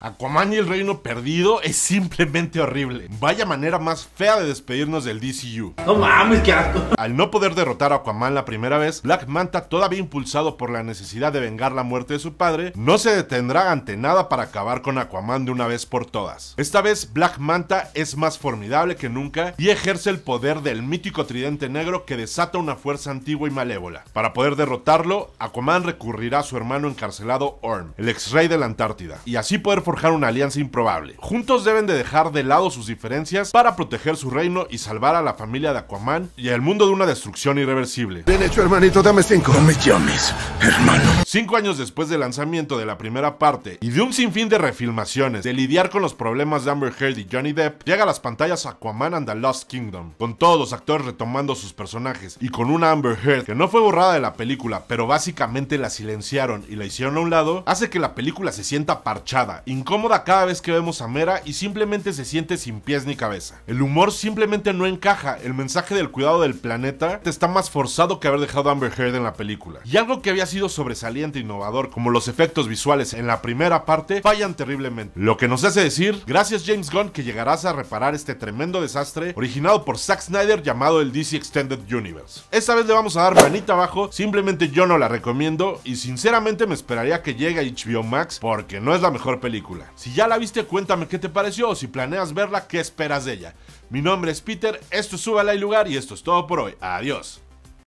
Aquaman y el Reino Perdido es simplemente horrible. Vaya manera más fea de despedirnos del DCU. No mames, qué asco. Al no poder derrotar a Aquaman la primera vez, Black Manta, todavía impulsado por la necesidad de vengar la muerte de su padre, no se detendrá ante nada para acabar con Aquaman de una vez por todas. Esta vez, Black Manta es más formidable que nunca y ejerce el poder del mítico tridente negro que desata una fuerza antigua y malévola. Para poder derrotarlo, Aquaman recurrirá a su hermano encarcelado Orm, el ex rey de la Antártida, y así poder forjar una alianza improbable. Juntos deben de dejar de lado sus diferencias para proteger su reino y salvar a la familia de Aquaman y al mundo de una destrucción irreversible. Bien hecho, hermanito, dame cinco. hermano. Cinco años después del lanzamiento de la primera parte y de un sinfín de refilmaciones, de lidiar con los problemas de Amber Heard y Johnny Depp, llega a las pantallas Aquaman and the Lost Kingdom, con todos los actores retomando sus personajes y con una Amber Heard que no fue borrada de la película, pero básicamente la silenciaron y la hicieron a un lado, hace que la película se sienta parchada, y incómoda cada vez que vemos a Mera y simplemente se siente sin pies ni cabeza. El humor simplemente no encaja, el mensaje del cuidado del planeta te está más forzado que haber dejado Amber Heard en la película. Y algo que había sido sobresaliente e innovador, como los efectos visuales en la primera parte, fallan terriblemente. Lo que nos hace decir, gracias James Gunn que llegarás a reparar este tremendo desastre originado por Zack Snyder llamado el DC Extended Universe. Esta vez le vamos a dar manita abajo, simplemente yo no la recomiendo y sinceramente me esperaría que llegue a HBO Max porque no es la mejor película. Si ya la viste, cuéntame qué te pareció o si planeas verla, qué esperas de ella. Mi nombre es Peter, esto es Súbala y Lugar y esto es todo por hoy. Adiós.